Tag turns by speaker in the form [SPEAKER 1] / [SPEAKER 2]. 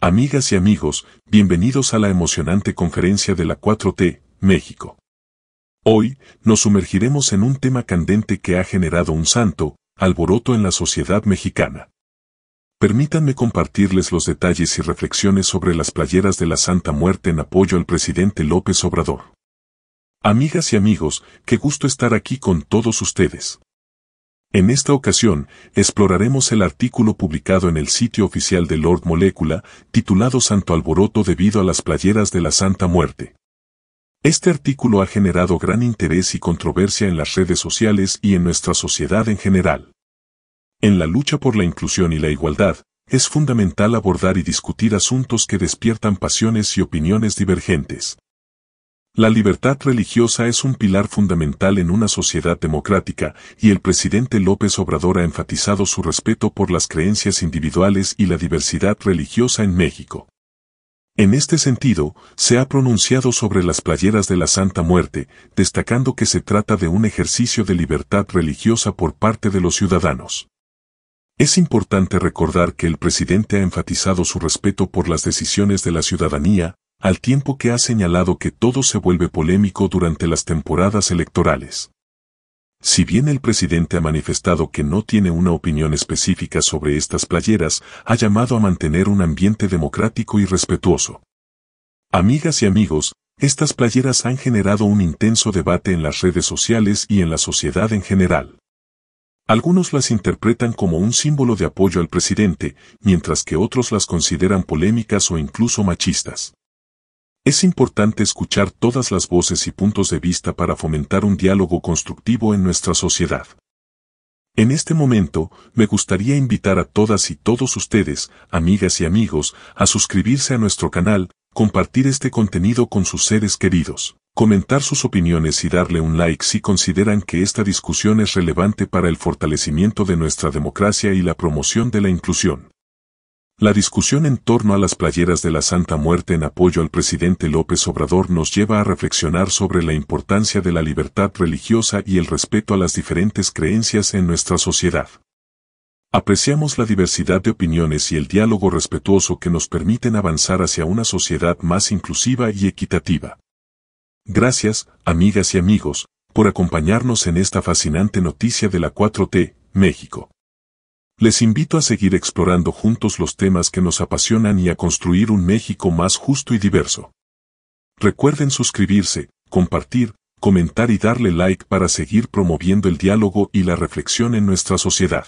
[SPEAKER 1] Amigas y amigos, bienvenidos a la emocionante conferencia de la 4T, México. Hoy, nos sumergiremos en un tema candente que ha generado un santo, alboroto en la sociedad mexicana. Permítanme compartirles los detalles y reflexiones sobre las playeras de la Santa Muerte en apoyo al presidente López Obrador. Amigas y amigos, qué gusto estar aquí con todos ustedes. En esta ocasión, exploraremos el artículo publicado en el sitio oficial de Lord Molecula, titulado Santo Alboroto debido a las playeras de la Santa Muerte. Este artículo ha generado gran interés y controversia en las redes sociales y en nuestra sociedad en general. En la lucha por la inclusión y la igualdad, es fundamental abordar y discutir asuntos que despiertan pasiones y opiniones divergentes. La libertad religiosa es un pilar fundamental en una sociedad democrática y el presidente López Obrador ha enfatizado su respeto por las creencias individuales y la diversidad religiosa en México. En este sentido, se ha pronunciado sobre las playeras de la Santa Muerte, destacando que se trata de un ejercicio de libertad religiosa por parte de los ciudadanos. Es importante recordar que el presidente ha enfatizado su respeto por las decisiones de la ciudadanía, al tiempo que ha señalado que todo se vuelve polémico durante las temporadas electorales. Si bien el presidente ha manifestado que no tiene una opinión específica sobre estas playeras, ha llamado a mantener un ambiente democrático y respetuoso. Amigas y amigos, estas playeras han generado un intenso debate en las redes sociales y en la sociedad en general. Algunos las interpretan como un símbolo de apoyo al presidente, mientras que otros las consideran polémicas o incluso machistas. Es importante escuchar todas las voces y puntos de vista para fomentar un diálogo constructivo en nuestra sociedad. En este momento, me gustaría invitar a todas y todos ustedes, amigas y amigos, a suscribirse a nuestro canal, compartir este contenido con sus seres queridos, comentar sus opiniones y darle un like si consideran que esta discusión es relevante para el fortalecimiento de nuestra democracia y la promoción de la inclusión. La discusión en torno a las playeras de la Santa Muerte en apoyo al presidente López Obrador nos lleva a reflexionar sobre la importancia de la libertad religiosa y el respeto a las diferentes creencias en nuestra sociedad. Apreciamos la diversidad de opiniones y el diálogo respetuoso que nos permiten avanzar hacia una sociedad más inclusiva y equitativa. Gracias, amigas y amigos, por acompañarnos en esta fascinante noticia de la 4T, México. Les invito a seguir explorando juntos los temas que nos apasionan y a construir un México más justo y diverso. Recuerden suscribirse, compartir, comentar y darle like para seguir promoviendo el diálogo y la reflexión en nuestra sociedad.